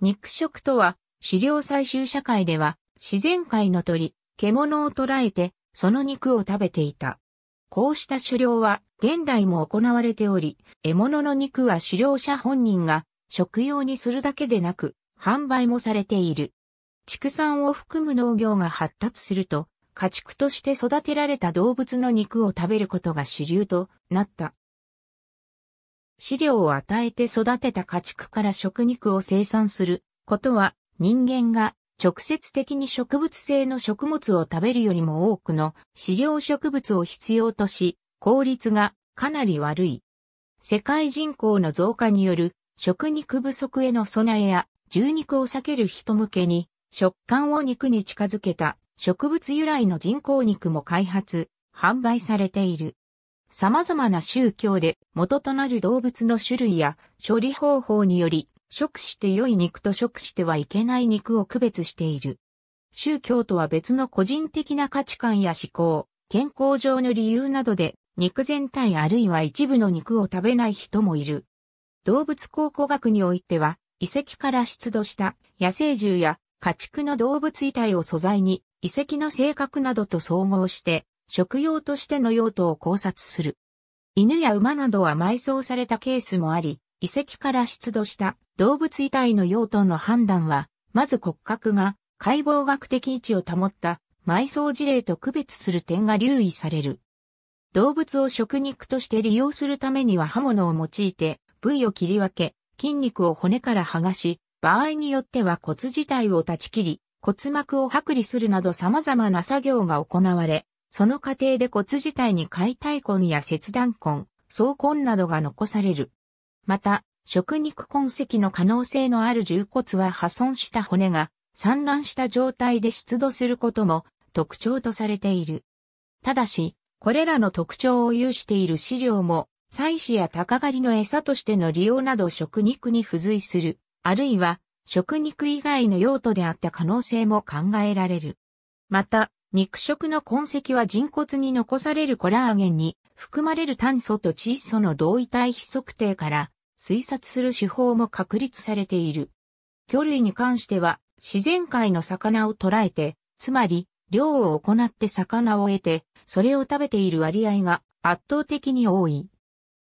肉食とは、狩猟採集社会では、自然界の鳥、獣を捕らえて、その肉を食べていた。こうした狩猟は、現代も行われており、獲物の肉は狩猟者本人が、食用にするだけでなく、販売もされている。畜産を含む農業が発達すると、家畜として育てられた動物の肉を食べることが主流となった。飼料を与えて育てた家畜から食肉を生産することは人間が直接的に植物性の食物を食べるよりも多くの飼料植物を必要とし、効率がかなり悪い。世界人口の増加による食肉不足への備えや、重肉を避ける人向けに、食感を肉に近づけた植物由来の人工肉も開発、販売されている。様々な宗教で元となる動物の種類や処理方法により、食して良い肉と食してはいけない肉を区別している。宗教とは別の個人的な価値観や思考、健康上の理由などで、肉全体あるいは一部の肉を食べない人もいる。動物考古学においては、遺跡から出土した野生獣や家畜の動物遺体を素材に遺跡の性格などと総合して食用としての用途を考察する。犬や馬などは埋葬されたケースもあり、遺跡から出土した動物遺体の用途の判断は、まず骨格が解剖学的位置を保った埋葬事例と区別する点が留意される。動物を食肉として利用するためには刃物を用いて部位を切り分け、筋肉を骨から剥がし、場合によっては骨自体を断ち切り、骨膜を剥離するなど様々な作業が行われ、その過程で骨自体に解体根や切断根、総根などが残される。また、食肉痕跡の可能性のある重骨は破損した骨が散乱した状態で出土することも特徴とされている。ただし、これらの特徴を有している資料も、祭祀や鷹狩りの餌としての利用など食肉に付随する、あるいは食肉以外の用途であった可能性も考えられる。また、肉食の痕跡は人骨に残されるコラーゲンに含まれる炭素と窒素の同位体比測定から推察する手法も確立されている。魚類に関しては自然界の魚を捉えて、つまり漁を行って魚を得て、それを食べている割合が圧倒的に多い。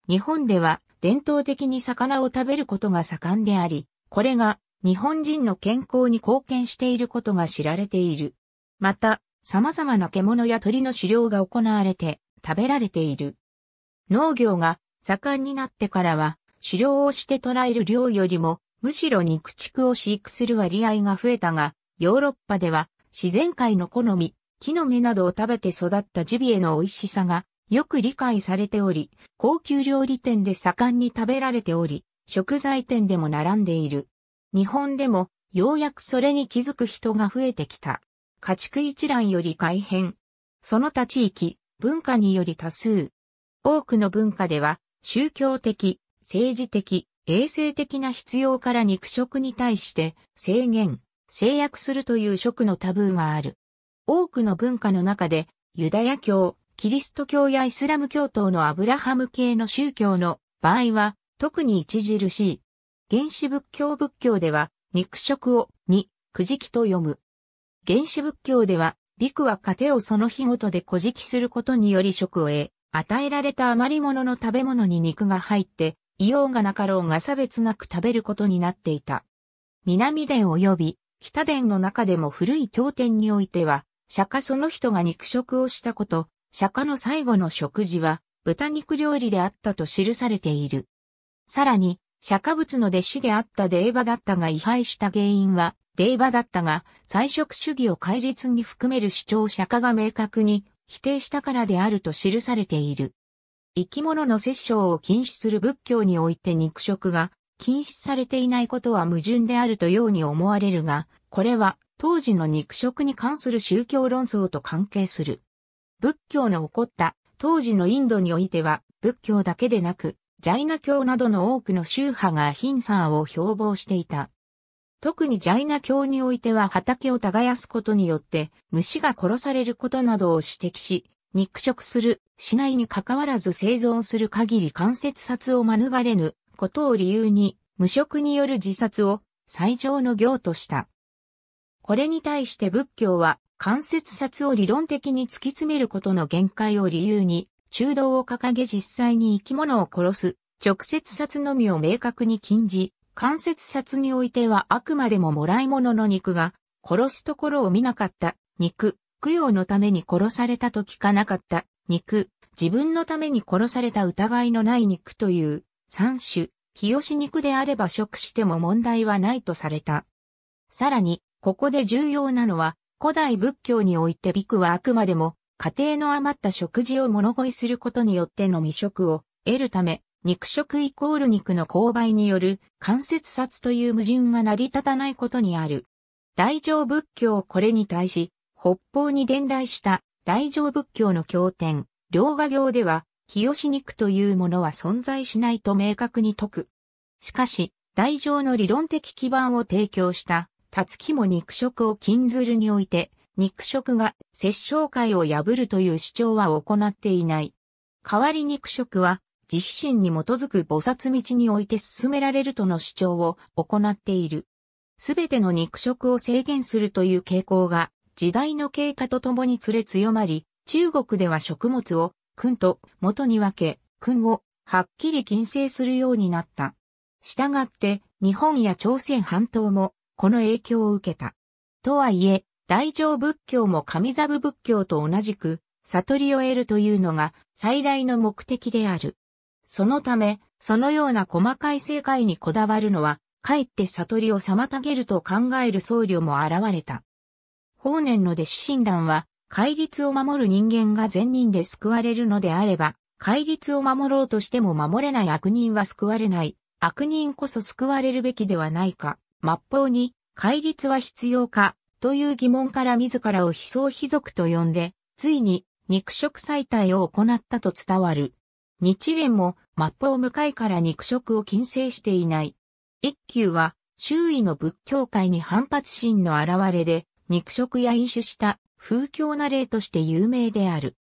日本では伝統的に魚を食べることが盛んであり、これが日本人の健康に貢献していることが知られている。また、様々な獣や鳥の狩猟が行われて食べられている。農業が盛んになってからは、狩猟をして捕らえる量よりも、むしろ肉畜を飼育する割合が増えたが、ヨーロッパでは自然界の好み、木の実などを食べて育ったジビエの美味しさがよく理解されており、高級料理店で盛んに食べられており、食材店でも並んでいる。日本でもようやくそれに気づく人が増えてきた。家畜一覧より改変。その他地域、文化により多数。多くの文化では、宗教的、政治的、衛生的な必要から肉食に対して制限、制約するという食のタブーがある。多くの文化の中で、ユダヤ教、キリスト教やイスラム教等のアブラハム系の宗教の場合は、特に著しい。原始仏教仏教では、肉食を、に、くじきと読む。原始仏教では、陸は糧をその日ごとで小食することにより食を得、与えられた余り物の食べ物に肉が入って、いようがなかろうが差別なく食べることになっていた。南殿及び北殿の中でも古い経典においては、釈迦その人が肉食をしたこと、釈迦の最後の食事は豚肉料理であったと記されている。さらに、釈迦仏の弟子であったデーバだったが位廃した原因は、令和だったが、菜食主義を戒律に含める主張者化が明確に否定したからであると記されている。生き物の殺生を禁止する仏教において肉食が禁止されていないことは矛盾であるとように思われるが、これは当時の肉食に関する宗教論争と関係する。仏教の起こった当時のインドにおいては仏教だけでなく、ジャイナ教などの多くの宗派がヒンサーを標榜していた。特にジャイナ教においては畑を耕すことによって虫が殺されることなどを指摘し、肉食する、しないに関わらず生存する限り間接殺を免れぬことを理由に無職による自殺を最上の行とした。これに対して仏教は間接殺を理論的に突き詰めることの限界を理由に中道を掲げ実際に生き物を殺す直接殺のみを明確に禁じ、間接殺においてはあくまでももらい物の肉が、殺すところを見なかった肉、供養のために殺されたと聞かなかった肉、自分のために殺された疑いのない肉という三種、清し肉であれば食しても問題はないとされた。さらに、ここで重要なのは、古代仏教においてビクはあくまでも、家庭の余った食事を物乞いすることによっての未食を得るため、肉食イコール肉の勾配による間接殺という矛盾が成り立たないことにある。大乗仏教これに対し、北方に伝来した大乗仏教の経典、両画行では、清し肉というものは存在しないと明確に説く。しかし、大乗の理論的基盤を提供した、たつきも肉食を禁ずるにおいて、肉食が殺生界を破るという主張は行っていない。代わり肉食は、慈悲心に基づく菩薩道において進められるとの主張を行っている。すべての肉食を制限するという傾向が時代の経過とともにつれ強まり、中国では食物を君と元に分け、君をはっきり禁制するようになった。したがって日本や朝鮮半島もこの影響を受けた。とはいえ、大乗仏教も上座部仏教と同じく悟りを得るというのが最大の目的である。そのため、そのような細かい正解にこだわるのは、かえって悟りを妨げると考える僧侶も現れた。法然の弟子診断は、戒律を守る人間が善人で救われるのであれば、戒律を守ろうとしても守れない悪人は救われない。悪人こそ救われるべきではないか。末法に、戒律は必要か、という疑問から自らを非僧非族と呼んで、ついに、肉食祭体を行ったと伝わる。日蓮も末法向かいから肉食を禁制していない。一休は周囲の仏教界に反発心の現れで肉食や飲酒した風教な例として有名である。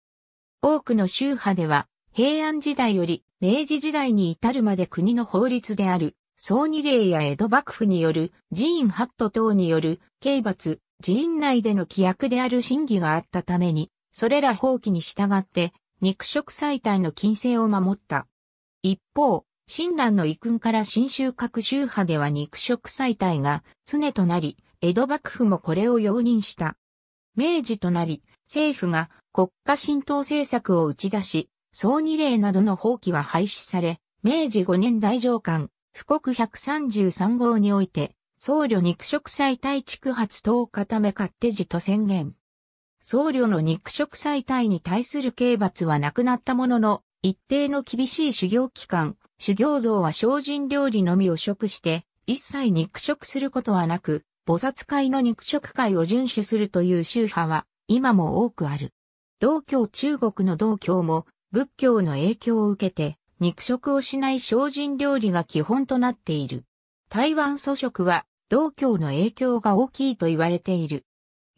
多くの宗派では平安時代より明治時代に至るまで国の法律である総二例や江戸幕府による寺院ハット等による刑罰、寺院内での規約である審議があったために、それら法規に従って肉食祭体の禁制を守った。一方、親鸞の遺訓から新州各宗派では肉食祭体が常となり、江戸幕府もこれを容認した。明治となり、政府が国家浸透政策を打ち出し、総二例などの法規は廃止され、明治5年大上官、布告133号において、僧侶肉食祭対蓄発等固め勝手時と宣言。僧侶の肉食祭体に対する刑罰はなくなったものの、一定の厳しい修行期間、修行像は精進料理のみを食して、一切肉食することはなく、菩薩会の肉食会を遵守するという宗派は、今も多くある。道教中国の道教も、仏教の影響を受けて、肉食をしない精進料理が基本となっている。台湾素食は、道教の影響が大きいと言われている。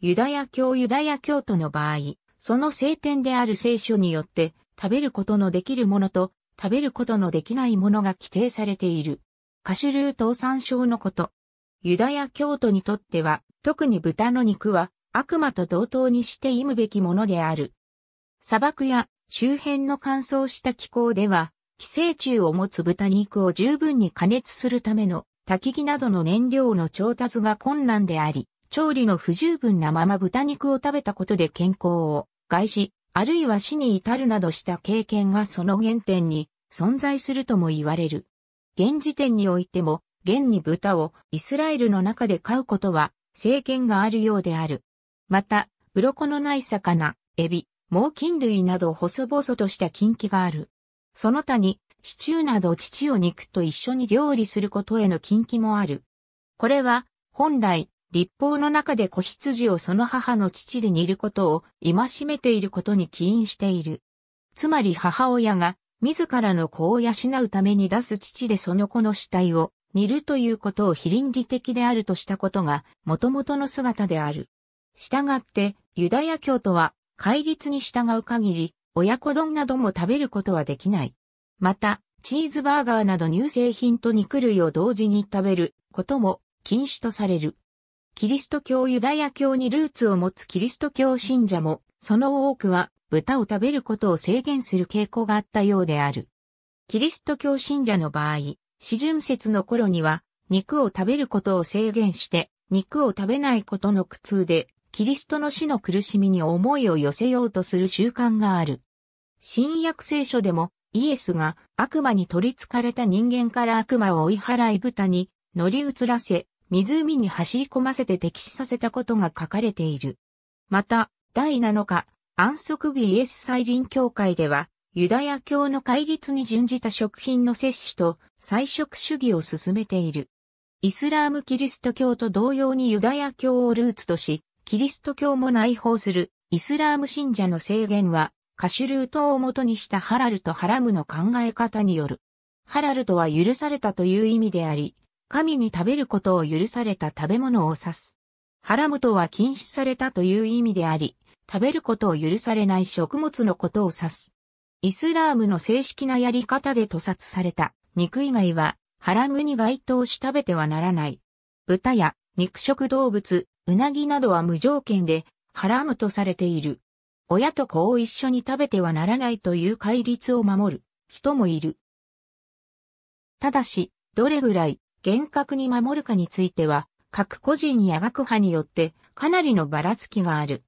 ユダヤ教ユダヤ教徒の場合、その聖典である聖書によって食べることのできるものと食べることのできないものが規定されている。カシュルート参照のこと。ユダヤ教徒にとっては、特に豚の肉は悪魔と同等にして忌むべきものである。砂漠や周辺の乾燥した気候では、寄生虫を持つ豚肉を十分に加熱するための焚き木などの燃料の調達が困難であり、調理の不十分なまま豚肉を食べたことで健康を害し、あるいは死に至るなどした経験がその原点に存在するとも言われる。現時点においても、現に豚をイスラエルの中で飼うことは制限があるようである。また、鱗のない魚、エビ、猛禽類など細々とした禁忌がある。その他に、シチューなど乳を肉と一緒に料理することへの禁忌もある。これは、本来、立法の中で子羊をその母の父で煮ることを戒めていることに起因している。つまり母親が自らの子を養うために出す父でその子の死体を煮るということを非倫理的であるとしたことが元々の姿である。従ってユダヤ教徒は戒律に従う限り親子丼なども食べることはできない。また、チーズバーガーなど乳製品と肉類を同時に食べることも禁止とされる。キリスト教ユダヤ教にルーツを持つキリスト教信者も、その多くは豚を食べることを制限する傾向があったようである。キリスト教信者の場合、四巡節の頃には、肉を食べることを制限して、肉を食べないことの苦痛で、キリストの死の苦しみに思いを寄せようとする習慣がある。新約聖書でも、イエスが悪魔に取り憑かれた人間から悪魔を追い払い豚に乗り移らせ、湖に走り込ませて敵視させたことが書かれている。また、第7日、安息日イエス再臨教会では、ユダヤ教の戒律に準じた食品の摂取と菜食主義を進めている。イスラームキリスト教と同様にユダヤ教をルーツとし、キリスト教も内包するイスラーム信者の制限は、カシュルートを元にしたハラルとハラムの考え方による。ハラルとは許されたという意味であり、神に食べることを許された食べ物を指す。ハラムとは禁止されたという意味であり、食べることを許されない食物のことを指す。イスラームの正式なやり方で屠殺された肉以外はハラムに該当し食べてはならない。豚や肉食動物、うなぎなどは無条件でハラムとされている。親と子を一緒に食べてはならないという戒律を守る人もいる。ただし、どれぐらい厳格に守るかについては、各個人や学派によってかなりのばらつきがある。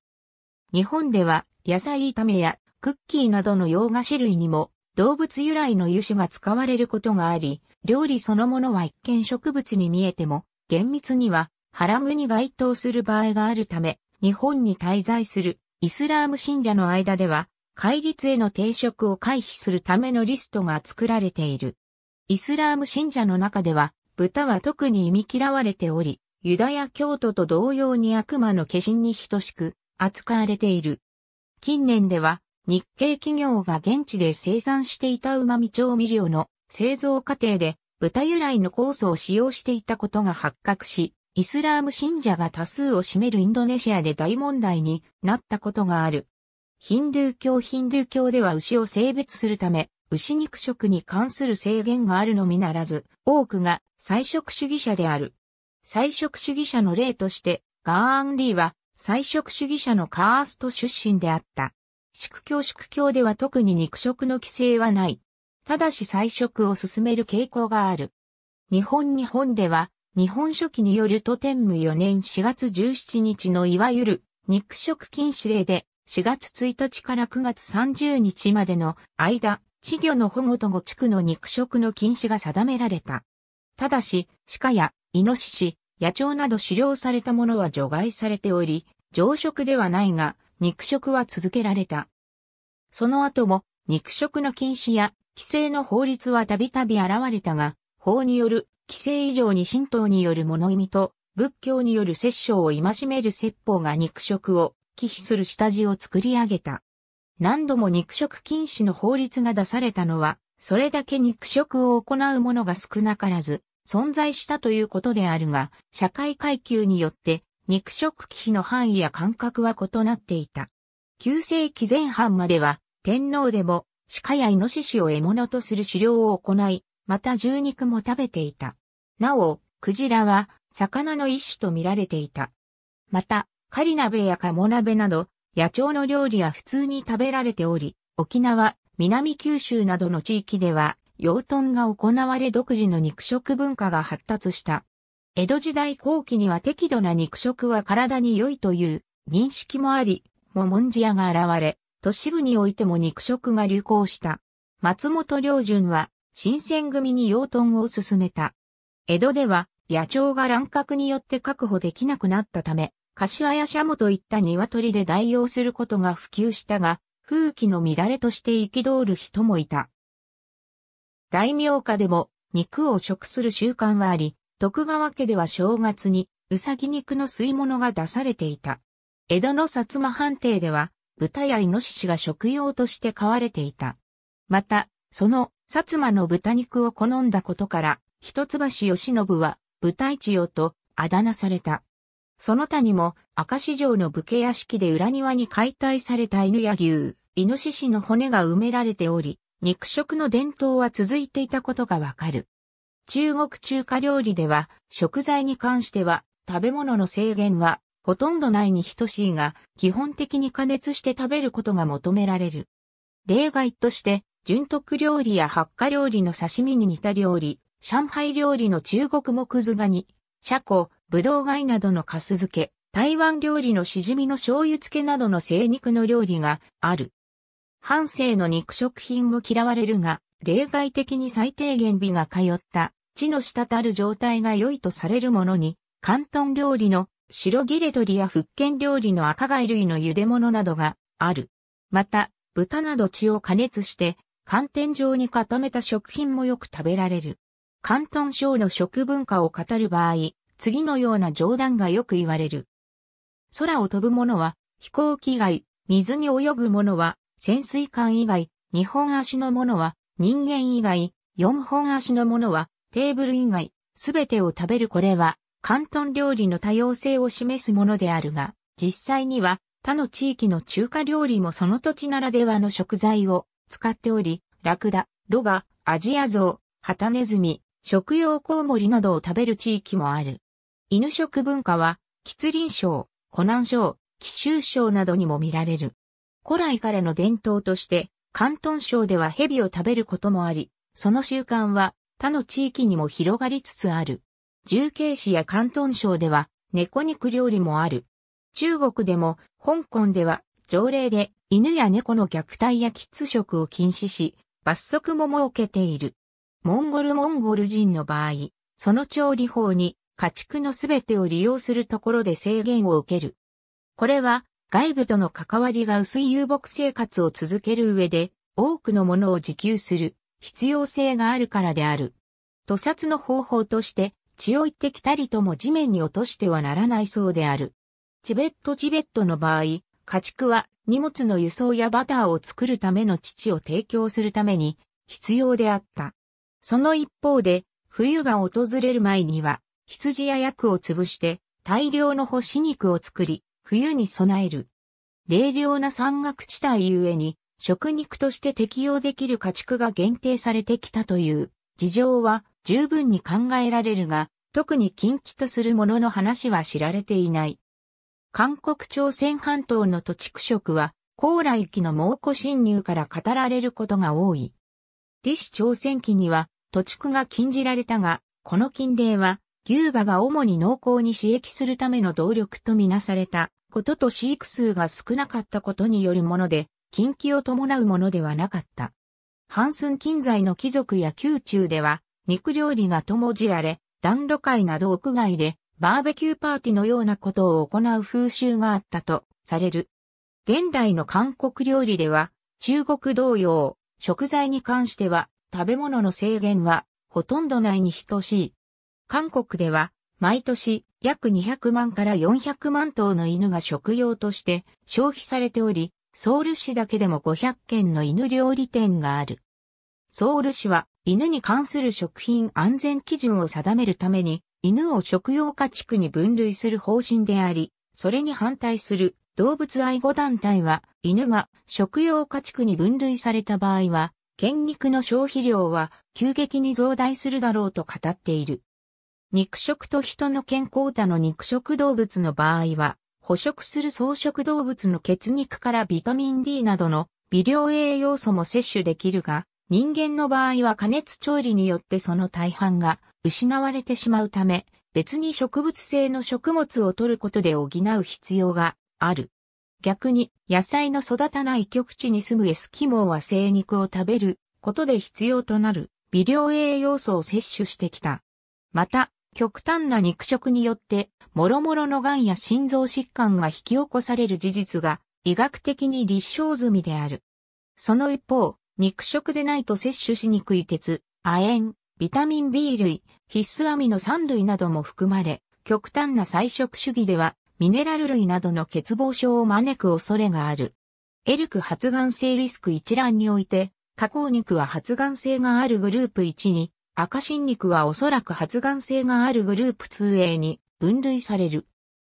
日本では野菜炒めやクッキーなどの洋菓子類にも動物由来の油脂が使われることがあり、料理そのものは一見植物に見えても厳密にはハラムに該当する場合があるため、日本に滞在するイスラーム信者の間では、戒律への抵触を回避するためのリストが作られている。イスラーム信者の中では、豚は特に忌み嫌われており、ユダヤ教徒と同様に悪魔の化身に等しく扱われている。近年では日系企業が現地で生産していた旨味調味料の製造過程で豚由来の酵素を使用していたことが発覚し、イスラーム信者が多数を占めるインドネシアで大問題になったことがある。ヒンドゥー教ヒンドゥー教では牛を性別するため、牛肉食に関する制限があるのみならず、多くが菜食主義者である。菜食主義者の例として、ガーン・リーは菜食主義者のカースト出身であった。宿教宿教では特に肉食の規制はない。ただし菜食を進める傾向がある。日本日本では、日本書紀によると天武4年4月17日のいわゆる肉食禁止令で4月1日から9月30日までの間、稚魚の保護と5地区の肉食の禁止が定められた。ただし、鹿や、イノシシ、野鳥など狩猟されたものは除外されており、常食ではないが、肉食は続けられた。その後も、肉食の禁止や、規制の法律はたびたび現れたが、法による、規制以上に神道による物意味と、仏教による摂政を戒める説法が肉食を忌避する下地を作り上げた。何度も肉食禁止の法律が出されたのは、それだけ肉食を行う者が少なからず、存在したということであるが、社会階級によって肉食忌避の範囲や感覚は異なっていた。旧世紀前半までは、天皇でも鹿やイノシシを獲物とする狩猟を行い、また獣肉も食べていた。なお、クジラは魚の一種と見られていた。また、カリ鍋やカモ鍋など、野鳥の料理は普通に食べられており、沖縄、南九州などの地域では、養豚が行われ独自の肉食文化が発達した。江戸時代後期には適度な肉食は体に良いという認識もあり、モモンジアが現れ、都市部においても肉食が流行した。松本良順は、新選組に養豚を進めた。江戸では、野鳥が乱獲によって確保できなくなったため、柏やシャモといった鶏で代用することが普及したが、風紀の乱れとして憤る人もいた。大名家でも肉を食する習慣はあり、徳川家では正月にうさぎ肉の吸い物が出されていた。江戸の薩摩藩邸では豚やイノシシが食用として飼われていた。また、その薩摩の豚肉を好んだことから、一橋義信は豚一葉とあだ名された。その他にも、赤市場の武家屋敷で裏庭に解体された犬や牛、イノシシの骨が埋められており、肉食の伝統は続いていたことがわかる。中国中華料理では、食材に関しては、食べ物の制限は、ほとんどないに等しいが、基本的に加熱して食べることが求められる。例外として、純徳料理や発火料理の刺身に似た料理、上海料理の中国木図画に、シャコ、ぶどう貝などのカス漬け、台湾料理のしじみの醤油漬けなどの精肉の料理がある。半生の肉食品も嫌われるが、例外的に最低限美が通った地の滴る状態が良いとされるものに、関東料理の白ギレ鶏や福建料理の赤貝類の茹で物などがある。また、豚など血を加熱して、寒天状に固めた食品もよく食べられる。広東省の食文化を語る場合、次のような冗談がよく言われる。空を飛ぶものは飛行機以外、水に泳ぐ者は潜水艦以外、二本足のものは人間以外、四本足のものはテーブル以外、すべてを食べるこれは、関東料理の多様性を示すものであるが、実際には他の地域の中華料理もその土地ならではの食材を使っており、ラクダ、ロバ、アジアゾウ、ハタネズミ、食用コウモリなどを食べる地域もある。犬食文化は、吉林省、湖南省、貴州省などにも見られる。古来からの伝統として、広東省では蛇を食べることもあり、その習慣は他の地域にも広がりつつある。重慶市や広東省では猫肉料理もある。中国でも香港では条例で犬や猫の虐待やキッズ食を禁止し、罰則も設けている。モンゴルモンゴル人の場合、その調理法に家畜のすべてを利用するところで制限を受ける。これは外部との関わりが薄い遊牧生活を続ける上で多くのものを自給する必要性があるからである。屠殺の方法として血を一滴たりとも地面に落としてはならないそうである。チベットチベットの場合、家畜は荷物の輸送やバターを作るための乳を提供するために必要であった。その一方で、冬が訪れる前には羊や薬を潰して大量の干し肉を作り、冬に備える。冷涼な山岳地帯ゆえに、食肉として適用できる家畜が限定されてきたという事情は十分に考えられるが、特に近畿とするものの話は知られていない。韓国朝鮮半島の土地区食は、高来期の猛虎侵入から語られることが多い。李氏朝鮮期には、土地区が禁じられたが、この禁令は牛馬が主に濃厚に刺激するための動力とみなされたことと飼育数が少なかったことによるもので、近畿を伴うものではなかった。ハンスン近在の貴族や宮中では、肉料理が灯じられ、暖炉会など屋外で、バーベキューパーティーのようなことを行う風習があったとされる。現代の韓国料理では、中国同様、食材に関しては、食べ物の制限は、ほとんどないに等しい。韓国では、毎年約200万から400万頭の犬が食用として消費されており、ソウル市だけでも500件の犬料理店がある。ソウル市は犬に関する食品安全基準を定めるために犬を食用家畜に分類する方針であり、それに反対する動物愛護団体は犬が食用家畜に分類された場合は、犬肉の消費量は急激に増大するだろうと語っている。肉食と人の健康他の肉食動物の場合は、捕食する草食動物の血肉からビタミン D などの微量栄養素も摂取できるが、人間の場合は加熱調理によってその大半が失われてしまうため、別に植物性の食物を取ることで補う必要がある。逆に、野菜の育たない極地に住むエスキモーは生肉を食べることで必要となる微量栄養素を摂取してきた。また、極端な肉食によって、諸々の癌や心臓疾患が引き起こされる事実が、医学的に立証済みである。その一方、肉食でないと摂取しにくい鉄、亜鉛、ビタミン B 類、必須アミノ酸類なども含まれ、極端な菜食主義では、ミネラル類などの欠乏症を招く恐れがある。エルク発がん性リスク一覧において、加工肉は発がん性があるグループ1に赤新肉はおそらく発がん性があるグループ 2A に分類される。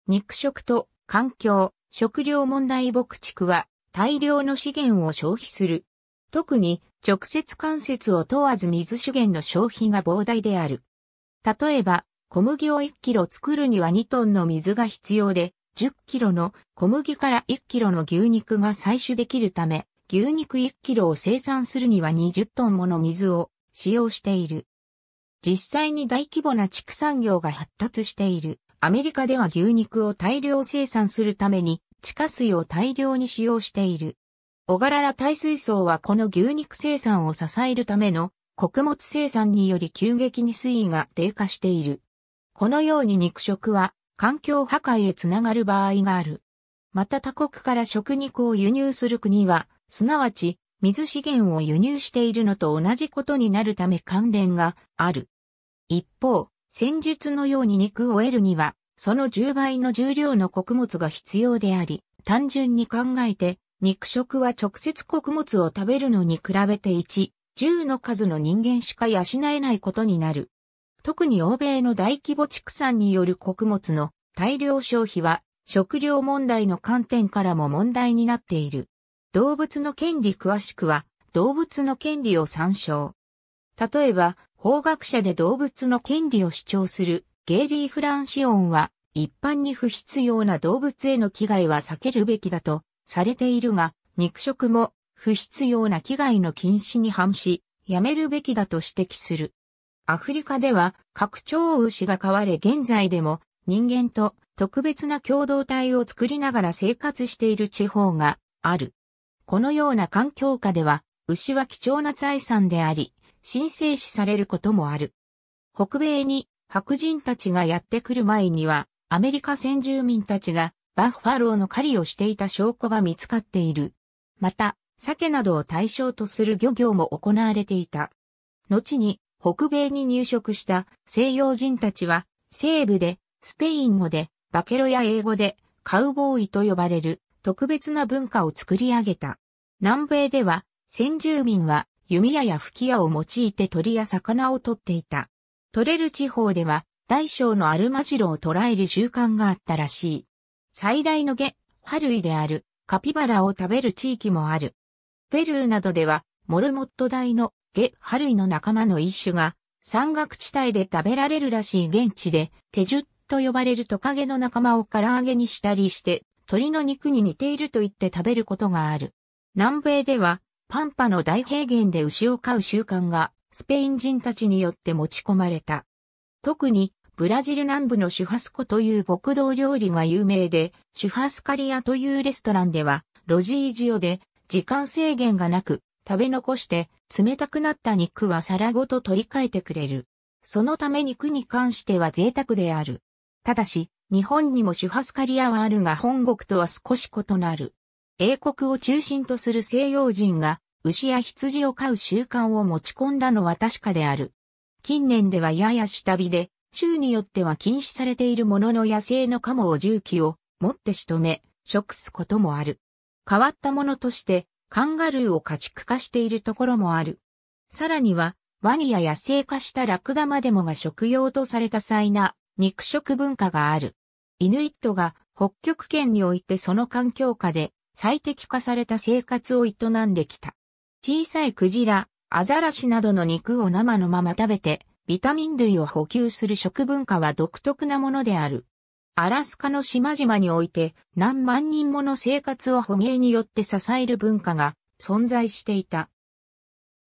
肉食と環境、食料問題牧畜は大量の資源を消費する。特に直接関節を問わず水資源の消費が膨大である。例えば、小麦を1キロ作るには2トンの水が必要で、10キロの小麦から1キロの牛肉が採取できるため、牛肉1キロを生産するには20トンもの水を使用している。実際に大規模な畜産業が発達している。アメリカでは牛肉を大量生産するために地下水を大量に使用している。小柄な耐水槽はこの牛肉生産を支えるための穀物生産により急激に水位が低下している。このように肉食は環境破壊へつながる場合がある。また他国から食肉を輸入する国は、すなわち水資源を輸入しているのと同じことになるため関連がある。一方、戦術のように肉を得るには、その10倍の重量の穀物が必要であり、単純に考えて、肉食は直接穀物を食べるのに比べて1、10の数の人間しか養えないことになる。特に欧米の大規模畜産による穀物の大量消費は食料問題の観点からも問題になっている。動物の権利詳しくは動物の権利を参照。例えば法学者で動物の権利を主張するゲイリー・フランシオンは、一般に不必要な動物への危害は避けるべきだとされているが、肉食も不必要な危害の禁止に反し、やめるべきだと指摘する。アフリカでは、拡張牛が飼われ現在でも人間と特別な共同体を作りながら生活している地方がある。このような環境下では、牛は貴重な財産であり、神聖視されることもある。北米に白人たちがやってくる前には、アメリカ先住民たちがバッファローの狩りをしていた証拠が見つかっている。また、鮭などを対象とする漁業も行われていた。後に、北米に入植した西洋人たちは、西部で、スペイン語で、バケロや英語で、カウボーイと呼ばれる特別な文化を作り上げた。南米では、先住民は弓矢や吹き矢を用いて鳥や魚を取っていた。取れる地方では、大小のアルマジロを捕らえる習慣があったらしい。最大の下、ハルイである、カピバラを食べる地域もある。ペルーなどでは、モルモット大のゲハルイの仲間の一種が、山岳地帯で食べられるらしい現地で、手ッと呼ばれるトカゲの仲間を唐揚げにしたりして、鳥の肉に似ていると言って食べることがある。南米では、パンパの大平原で牛を飼う習慣がスペイン人たちによって持ち込まれた。特にブラジル南部のシュハスコという牧道料理が有名で、シュハスカリアというレストランでは、ロジージオで時間制限がなく食べ残して冷たくなった肉は皿ごと取り替えてくれる。そのため肉に関しては贅沢である。ただし、日本にもシュハスカリアはあるが本国とは少し異なる。英国を中心とする西洋人が牛や羊を飼う習慣を持ち込んだのは確かである。近年ではやや下火で、州によっては禁止されているものの野生のカモを重機を持って仕留め、食すこともある。変わったものとして、カンガルーを家畜化しているところもある。さらには、ワニや野生化したラクダまでもが食用とされた際な肉食文化がある。イヌイットが北極圏においてその環境下で最適化された生活を営んできた。小さいクジラ、アザラシなどの肉を生のまま食べて、ビタミン類を補給する食文化は独特なものである。アラスカの島々において何万人もの生活を捕鯨によって支える文化が存在していた。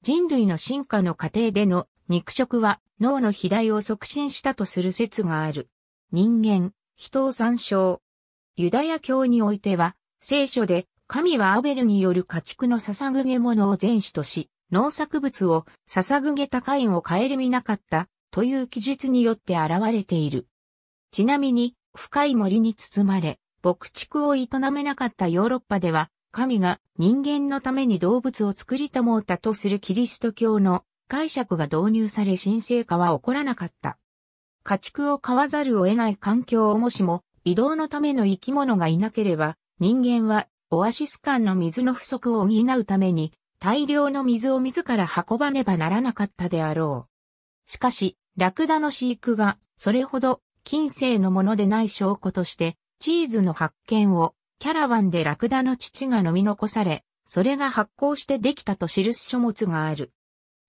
人類の進化の過程での肉食は脳の肥大を促進したとする説がある。人間、人を参照。ユダヤ教においては聖書で、神はアベルによる家畜の捧げ物を全種とし、農作物を捧げたカインを顧みなかったという記述によって現れている。ちなみに、深い森に包まれ、牧畜を営めなかったヨーロッパでは、神が人間のために動物を作りたもうたとするキリスト教の解釈が導入され神聖化は起こらなかった。家畜を飼わざるを得ない環境をもしも、移動のための生き物がいなければ、人間はオアシス間の水の不足を補うために大量の水を自ら運ばねばならなかったであろう。しかし、ラクダの飼育がそれほど近世のものでない証拠としてチーズの発見をキャラバンでラクダの乳が飲み残され、それが発酵してできたと記す書物がある。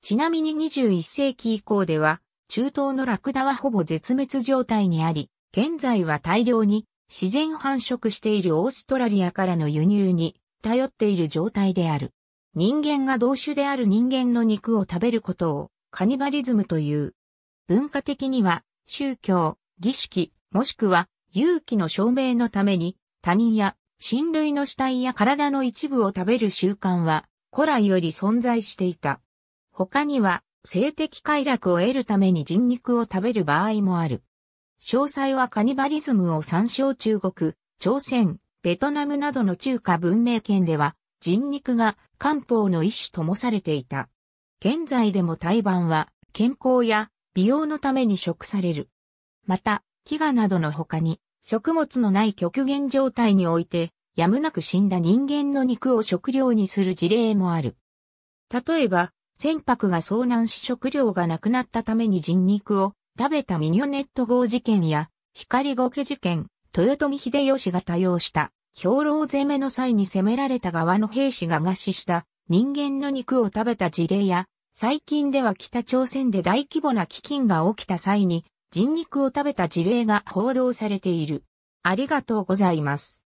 ちなみに21世紀以降では、中東のラクダはほぼ絶滅状態にあり、現在は大量に自然繁殖しているオーストラリアからの輸入に頼っている状態である。人間が同種である人間の肉を食べることをカニバリズムという。文化的には宗教、儀式、もしくは勇気の証明のために他人や親類の死体や体の一部を食べる習慣は古来より存在していた。他には性的快楽を得るために人肉を食べる場合もある。詳細はカニバリズムを参照中国、朝鮮、ベトナムなどの中華文明圏では人肉が漢方の一種ともされていた。現在でも胎盤は健康や美容のために食される。また、飢餓などの他に食物のない極限状態においてやむなく死んだ人間の肉を食料にする事例もある。例えば、船舶が遭難し食料がなくなったために人肉を食べたミニョネット号事件や、光ゴケ事件、豊臣秀吉が多用した、兵糧攻めの際に攻められた側の兵士が餓死した人間の肉を食べた事例や、最近では北朝鮮で大規模な飢饉が起きた際に人肉を食べた事例が報道されている。ありがとうございます。